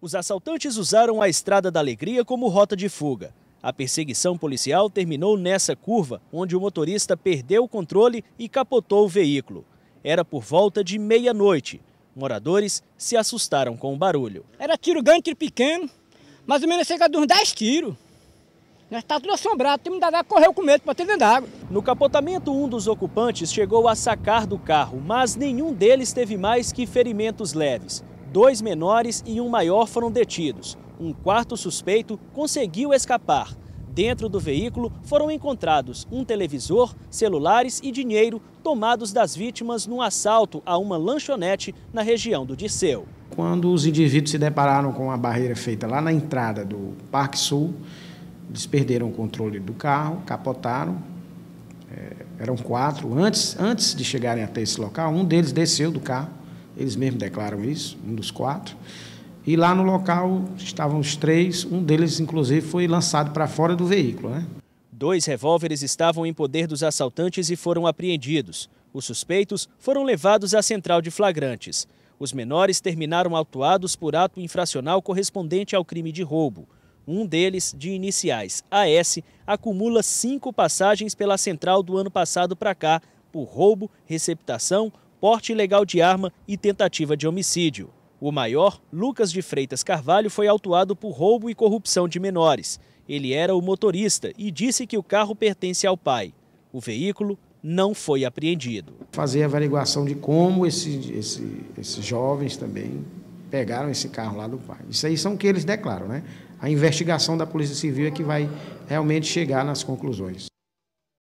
Os assaltantes usaram a Estrada da Alegria como rota de fuga. A perseguição policial terminou nessa curva, onde o motorista perdeu o controle e capotou o veículo. Era por volta de meia-noite. Moradores se assustaram com o barulho. Era tiro grande, tiro pequeno, mais ou menos cerca de uns 10 tiros. Nós está tudo assombrado, o que da correu com medo para ter dentro d'água. No capotamento, um dos ocupantes chegou a sacar do carro, mas nenhum deles teve mais que ferimentos leves. Dois menores e um maior foram detidos. Um quarto suspeito conseguiu escapar. Dentro do veículo foram encontrados um televisor, celulares e dinheiro tomados das vítimas num assalto a uma lanchonete na região do Disseu. Quando os indivíduos se depararam com a barreira feita lá na entrada do Parque Sul, eles perderam o controle do carro, capotaram. É, eram quatro. Antes, antes de chegarem até esse local, um deles desceu do carro eles mesmos declaram isso, um dos quatro. E lá no local estavam os três, um deles, inclusive, foi lançado para fora do veículo. Né? Dois revólveres estavam em poder dos assaltantes e foram apreendidos. Os suspeitos foram levados à central de flagrantes. Os menores terminaram autuados por ato infracional correspondente ao crime de roubo. Um deles, de iniciais AS, acumula cinco passagens pela central do ano passado para cá, por roubo, receptação, porte ilegal de arma e tentativa de homicídio. O maior, Lucas de Freitas Carvalho, foi autuado por roubo e corrupção de menores. Ele era o motorista e disse que o carro pertence ao pai. O veículo não foi apreendido. Fazer a averiguação de como esse, esse, esses jovens também pegaram esse carro lá do pai. Isso aí são o que eles declaram, né? A investigação da Polícia Civil é que vai realmente chegar nas conclusões.